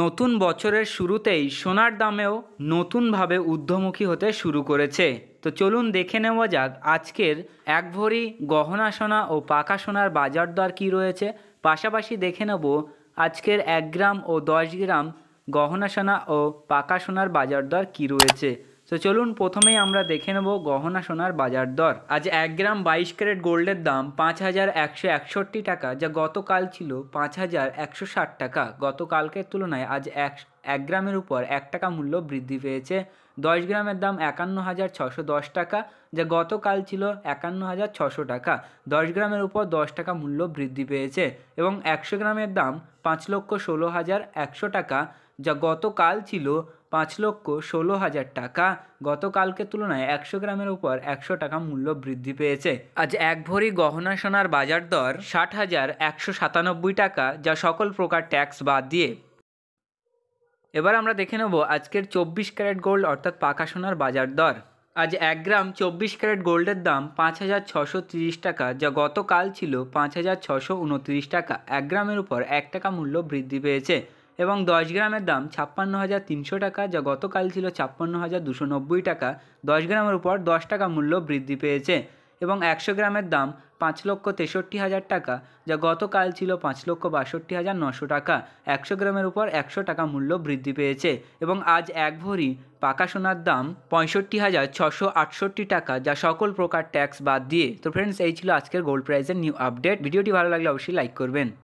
নতুন বছরের শুরুতেই সোনার দামেও নতুনভাবে ঊর্ধ্বমুখী হতে শুরু করেছে তো চলুন দেখে নেওয়া যাক আজকের এক ভরি গহনা সোনা ও পাকা সোনার বাজার দর কী রয়েছে পাশাপাশি দেখে নেব আজকের এক গ্রাম ও দশ গ্রাম গহনা সোনা ও পাকা সোনার বাজার দর কী রয়েছে তো চলুন প্রথমেই আমরা দেখে নেব গহনা সোনার বাজার দর আজ এক গ্রাম বাইশ ক্যারেট গোল্ডের দাম পাঁচ হাজার একশো একষট্টি টাকা যা গতকাল ছিল পাঁচ হাজার একশো ষাট টাকা গতকালকের তুলনায় আজ এক এক গ্রামের উপর এক টাকা মূল্য বৃদ্ধি পেয়েছে দশ গ্রামের দাম একান্ন হাজার ছশো দশ টাকা যা গতকাল ছিল একান্ন হাজার ছশো টাকা দশ গ্রামের উপর দশ টাকা মূল্য বৃদ্ধি পেয়েছে এবং একশো গ্রামের দাম পাঁচ লক্ষ ষোলো হাজার একশো টাকা যা গতকাল ছিল পাঁচ লক্ষ ষোলো হাজার টাকা গতকালকে তুলনায় একশো গ্রামের উপর একশো টাকা মূল্য বৃদ্ধি পেয়েছে আজ এক ভরি গহনা সোনার বাজার দর ষাট হাজার একশো সাতানব্বই টাকা যা সকল প্রকার ট্যাক্স বাদ দিয়ে এবার আমরা দেখে নেব আজকের চব্বিশ ক্যারেট গোল্ড অর্থাৎ পাকা সোনার বাজার দর আজ এক গ্রাম চব্বিশ ক্যারেট গোল্ডের দাম পাঁচ হাজার ছশো তিরিশ টাকা যা গতকাল ছিল পাঁচ হাজার ছশো উনত্রিশ টাকা এক গ্রামের উপর এক টাকা মূল্য বৃদ্ধি পেয়েছে এবং দশ গ্রামের দাম ছাপ্পান্ন হাজার তিনশো টাকা যা গতকাল ছিল ছাপ্পান্ন হাজার দুশো নব্বই টাকা দশ গ্রামের উপর দশ টাকা মূল্য বৃদ্ধি পেয়েছে এবং একশো গ্রামের দাম পাঁচ লক্ষ তেষট্টি হাজার টাকা যা গতকাল ছিল পাঁচ লক্ষ বাষট্টি হাজার নশো টাকা একশো গ্রামের উপর একশো টাকা মূল্য বৃদ্ধি পেয়েছে এবং আজ এক ভরি পাকা সোনার দাম পঁয়ষট্টি হাজার ছশো আটষট্টি টাকা যা সকল প্রকার ট্যাক্স বাদ দিয়ে তো ফ্রেন্ডস এই ছিল আজকের গোল্ড প্রাইজের নিউ আপডেট ভিডিওটি ভালো লাগলে অবশ্যই লাইক করবেন